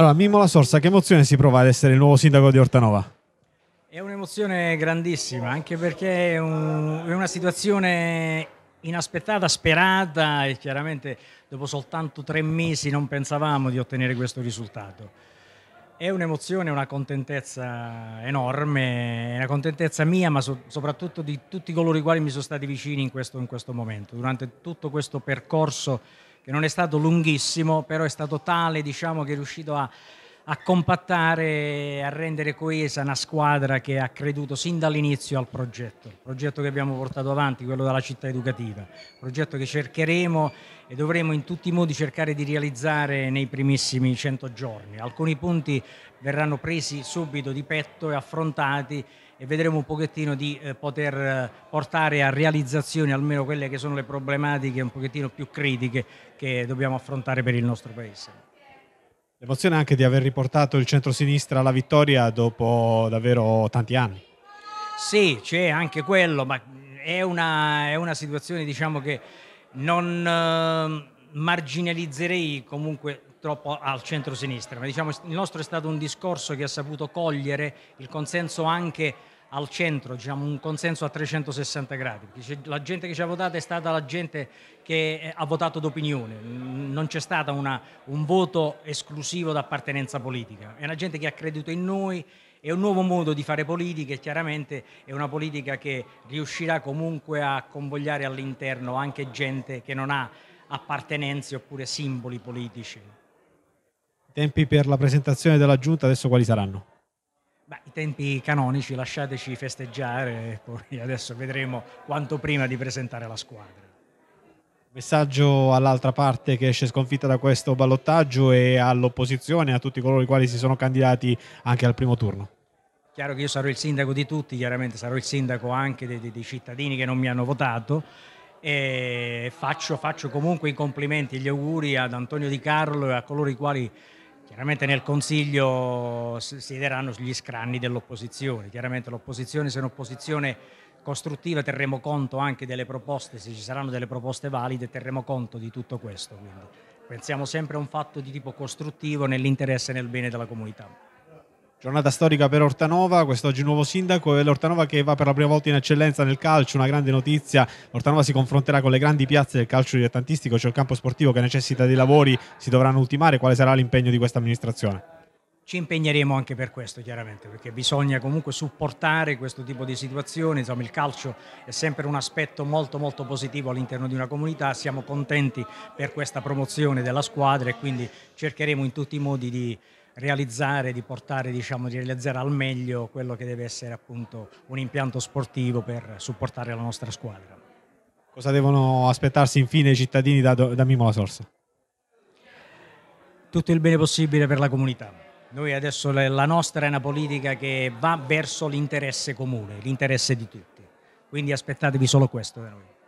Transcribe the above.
Allora, Mimmo La Sorsa, che emozione si prova ad essere il nuovo sindaco di Ortanova? È un'emozione grandissima, anche perché è, un, è una situazione inaspettata, sperata e chiaramente dopo soltanto tre mesi non pensavamo di ottenere questo risultato. È un'emozione, una contentezza enorme, una contentezza mia ma so, soprattutto di tutti coloro i quali mi sono stati vicini in questo, in questo momento. Durante tutto questo percorso che non è stato lunghissimo, però è stato tale diciamo, che è riuscito a a compattare, a rendere coesa una squadra che ha creduto sin dall'inizio al progetto, il progetto che abbiamo portato avanti, quello della città educativa, il progetto che cercheremo e dovremo in tutti i modi cercare di realizzare nei primissimi 100 giorni. Alcuni punti verranno presi subito di petto e affrontati e vedremo un pochettino di eh, poter eh, portare a realizzazione almeno quelle che sono le problematiche un pochettino più critiche che dobbiamo affrontare per il nostro Paese. L'emozione anche di aver riportato il centro-sinistra alla vittoria dopo davvero tanti anni. Sì, c'è anche quello, ma è una, è una situazione diciamo, che non eh, marginalizzerei comunque troppo al centro-sinistra, ma diciamo, il nostro è stato un discorso che ha saputo cogliere il consenso anche al centro, diciamo, un consenso a 360 gradi. La gente che ci ha votato è stata la gente che eh, ha votato d'opinione, non c'è stato una, un voto esclusivo d'appartenenza politica, è una gente che ha creduto in noi. È un nuovo modo di fare politica e chiaramente è una politica che riuscirà comunque a convogliare all'interno anche gente che non ha appartenenze oppure simboli politici. I tempi per la presentazione della giunta adesso quali saranno? Beh, I tempi canonici, lasciateci festeggiare e poi adesso vedremo quanto prima di presentare la squadra. Messaggio all'altra parte che esce sconfitta da questo ballottaggio e all'opposizione, a tutti coloro i quali si sono candidati anche al primo turno. Chiaro che io sarò il sindaco di tutti, chiaramente sarò il sindaco anche dei, dei cittadini che non mi hanno votato e faccio, faccio comunque i complimenti e gli auguri ad Antonio Di Carlo e a coloro i quali Chiaramente nel Consiglio siederanno gli scranni dell'opposizione, chiaramente l'opposizione se è un'opposizione costruttiva terremo conto anche delle proposte, se ci saranno delle proposte valide terremo conto di tutto questo. Quindi pensiamo sempre a un fatto di tipo costruttivo nell'interesse e nel bene della comunità. Giornata storica per Ortanova, quest'oggi nuovo sindaco e l'Ortanova che va per la prima volta in eccellenza nel calcio, una grande notizia, l'Ortanova si confronterà con le grandi piazze del calcio dilettantistico, c'è cioè il campo sportivo che necessita dei lavori, si dovranno ultimare, quale sarà l'impegno di questa amministrazione? Ci impegneremo anche per questo chiaramente, perché bisogna comunque supportare questo tipo di situazioni, insomma il calcio è sempre un aspetto molto molto positivo all'interno di una comunità, siamo contenti per questa promozione della squadra e quindi cercheremo in tutti i modi di realizzare, di portare, diciamo, di realizzare al meglio quello che deve essere appunto un impianto sportivo per supportare la nostra squadra. Cosa devono aspettarsi infine i cittadini da, da Mimosors? Tutto il bene possibile per la comunità. Noi adesso la nostra è una politica che va verso l'interesse comune, l'interesse di tutti. Quindi aspettatevi solo questo da noi.